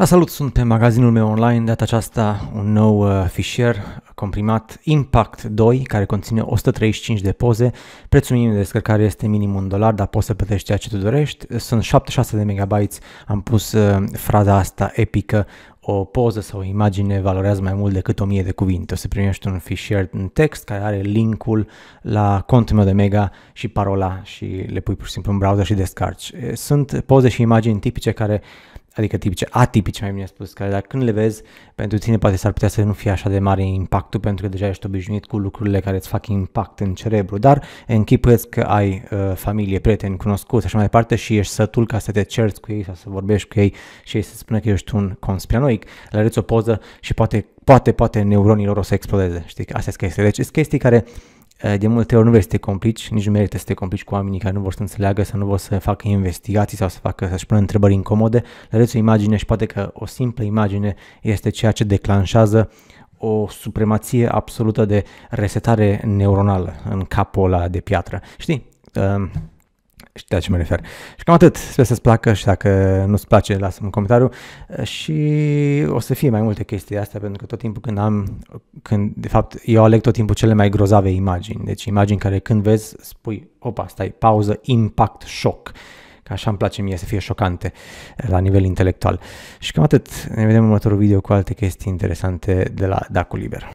La salut, sunt pe magazinul meu online, data aceasta un nou uh, fișier comprimat Impact 2, care conține 135 de poze. Prețul minim de descărcare este minim un dolar, dar poți să plătești ceea ce tu dorești. Sunt 76 de megabytes. am pus uh, fraza asta epică, o poză sau o imagine valorează mai mult decât 1000 de cuvinte. O să primești un fișier în text care are linkul la contul meu de Mega și parola și le pui pur și simplu în browser și descarci. Sunt poze și imagini tipice care adică tipice, atipice mai bine spus, care dacă când le vezi, pentru tine poate s-ar putea să nu fie așa de mare impactul, pentru că deja ești obișnuit cu lucrurile care îți fac impact în cerebru, dar închipuiesc că ai uh, familie, prieteni, cunoscuți, așa mai departe și ești sătul ca să te cerți cu ei sau să vorbești cu ei și ei să spună că ești un conspiranoic, le arăți o poză și poate, poate, poate lor o să explodeze, știi, astea sunt chestii. Deci sunt chestii care Eh, de multe ori nu vrei să te complici, nici nu merită să te complici cu oamenii care nu vor să înțeleagă să nu vor să facă investigații sau să facă, să-și pună întrebări incomode, le o imagine și poate că o simplă imagine este ceea ce declanșează o supremație absolută de resetare neuronală în capul ăla de piatră. Știi, ehm, știi la ce mă refer. Și cam atât. Sper să-ți placă și dacă nu-ți place, lasă-mi un comentariu. Și o să fie mai multe chestii astea, pentru că tot timpul când am, când, de fapt, eu aleg tot timpul cele mai grozave imagini. Deci imagini care când vezi, spui, opa, stai, pauză, impact, șoc. Că așa îmi place mie să fie șocante eh, la nivel intelectual. Și cam atât. Ne vedem în următorul video cu alte chestii interesante de la Dacul Liber.